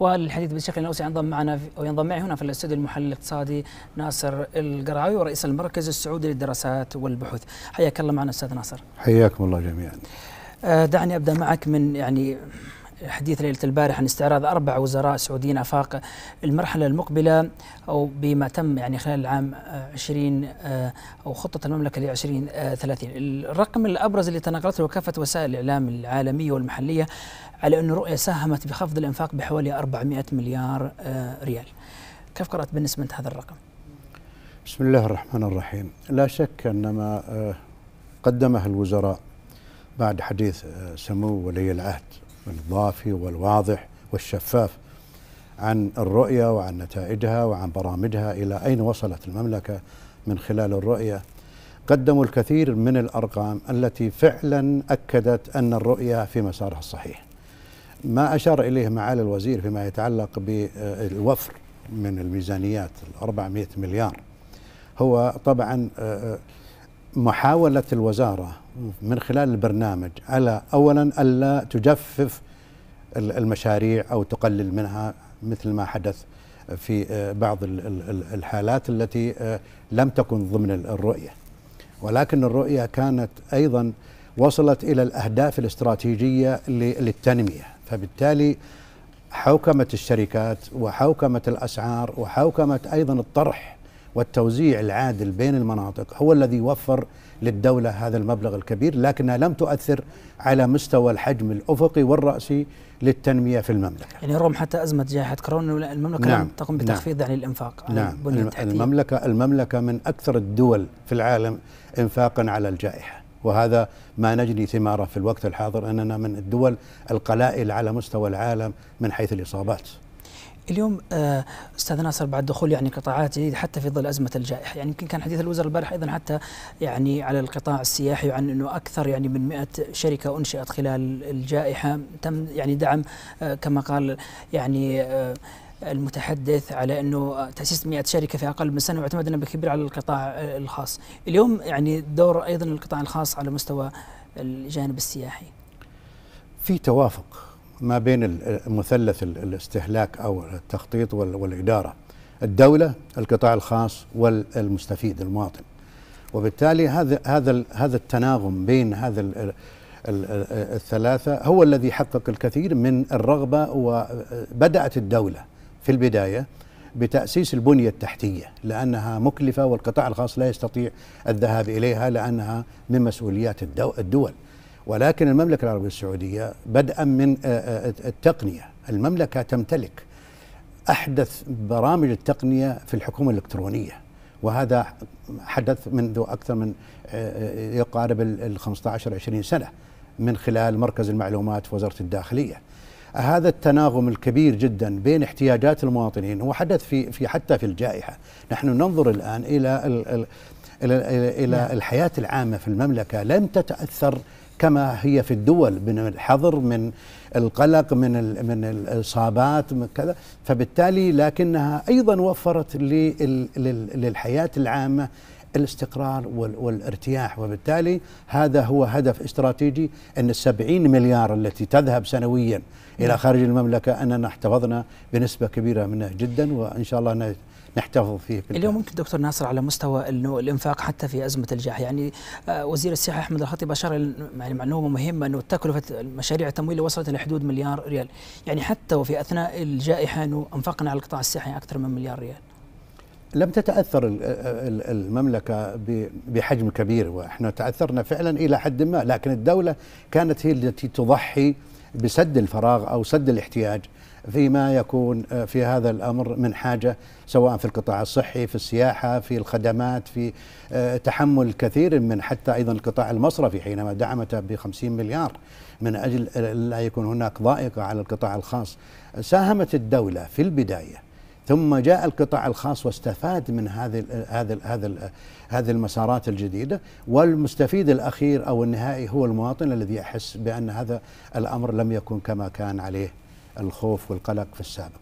وللحديث بشكل اوسع ينضم معنا وينضم معي هنا في الاستوديو المحلل الاقتصادي ناصر القرعاوي ورئيس المركز السعودي للدراسات والبحوث. حياك الله معنا استاذ ناصر. حياكم الله جميعا. آه، دعني ابدا معك من يعني حديث ليلة البارح عن استعراض أربع وزراء سعوديين أفاق المرحلة المقبلة أو بما تم يعني خلال العام 20 آه، أو خطة المملكة ل 2030 آه، الرقم الأبرز اللي تناقلته كافة وسائل الإعلام العالمية والمحلية على انه رؤيه ساهمت بخفض الإنفاق بحوالي 400 مليار آه، ريال كيف قرأت بالنسبة لهذا الرقم؟ بسم الله الرحمن الرحيم لا شك أن ما قدمه الوزراء بعد حديث سمو ولي العهد الضافي والواضح والشفاف عن الرؤية وعن نتائجها وعن برامجها إلى أين وصلت المملكة من خلال الرؤية قدموا الكثير من الأرقام التي فعلا أكدت أن الرؤية في مسارها الصحيح ما أشار إليه معالي الوزير فيما يتعلق بالوفر من الميزانيات 400 مليار هو طبعا آه، آه، محاولة الوزارة من خلال البرنامج على أولا ألا تجفف المشاريع أو تقلل منها مثل ما حدث في آه، بعض الحالات التي آه، لم تكن ضمن الرؤية ولكن الرؤية كانت أيضا وصلت إلى الأهداف الاستراتيجية للتنمية فبالتالي حوكمة الشركات وحوكمة الأسعار وحوكمة أيضا الطرح والتوزيع العادل بين المناطق هو الذي وفر للدولة هذا المبلغ الكبير لكنها لم تؤثر على مستوى الحجم الأفقي والرأسي للتنمية في المملكة يعني رغم حتى أزمة جائحة كورونا المملكة نعم لم تقم نعم. بتخفيض يعني يعني نعم عن الإنفاق نعم عن المملكة المملكة من أكثر الدول في العالم إنفاقا على الجائحة وهذا ما نجني ثماره في الوقت الحاضر أننا من الدول القلائل على مستوى العالم من حيث الإصابات اليوم آه، استاذ ناصر بعد دخول يعني قطاعات جديده حتى في ظل ازمه الجائحه يعني يمكن كان حديث الوزراء البارح ايضا حتى يعني على القطاع السياحي وعن انه اكثر يعني من 100 شركه انشئت خلال الجائحه تم يعني دعم آه، كما قال يعني آه، المتحدث على انه تاسيس 100 شركه في اقل من سنه واعتمدنا بكبير على القطاع الخاص، اليوم يعني دور ايضا القطاع الخاص على مستوى الجانب السياحي. في توافق ما بين مثلث الاستهلاك او التخطيط والاداره الدوله القطاع الخاص والمستفيد المواطن وبالتالي هذا هذا هذا التناغم بين هذا الثلاثه هو الذي حقق الكثير من الرغبه وبدات الدوله في البدايه بتأسيس البنية التحتية لأنها مكلفة والقطاع الخاص لا يستطيع الذهاب إليها لأنها من مسؤوليات الدول ولكن المملكة العربية السعودية بدءا من آه، آه، التقنية المملكة تمتلك أحدث برامج التقنية في الحكومة الإلكترونية وهذا حدث منذ أكثر من آه، يقارب ال 15 20 سنة من خلال مركز المعلومات في وزارة الداخلية هذا التناغم الكبير جدا بين احتياجات المواطنين هو حدث في في حتى في الجائحة نحن ننظر الآن إلى الـ الـ إلى إلى نعم. الحياة العامة في المملكة لم تتأثر كما هي في الدول من الحظر من القلق من من الاصابات من كذا فبالتالي لكنها ايضا وفرت للحياه العامه الاستقرار والارتياح وبالتالي هذا هو هدف استراتيجي أن السبعين مليار التي تذهب سنويا إلى نعم. خارج المملكة أننا احتفظنا بنسبة كبيرة منها جدا وإن شاء الله نحتفظ فيه بالله. اليوم ممكن دكتور ناصر على مستوى انه الانفاق حتى في ازمه الجاح يعني آه، وزير السياحه احمد الخطيب اشار يعني معلومه مهمه انه تكلفه مشاريع التمويل وصلت الى حدود مليار ريال يعني حتى وفي اثناء الجائحه انه انفقنا على القطاع السياحي اكثر من مليار ريال لم تتاثر المملكه بحجم كبير واحنا تاثرنا فعلا الى حد ما لكن الدوله كانت هي التي تضحي بسد الفراغ او سد الاحتياج فيما يكون آه، في هذا الامر من حاجه سواء في القطاع الصحي، في السياحه، في الخدمات، في آه، تحمل كثير من حتى ايضا القطاع المصرفي حينما دعمته ب 50 مليار من اجل آه، لا يكون هناك ضائقه على القطاع الخاص. ساهمت الدوله في البدايه ثم جاء القطاع الخاص واستفاد من هذه هذه هذه المسارات الجديده والمستفيد الاخير او النهائي هو المواطن الذي يحس بان هذا الامر لم يكن كما كان عليه الخوف والقلق في السابق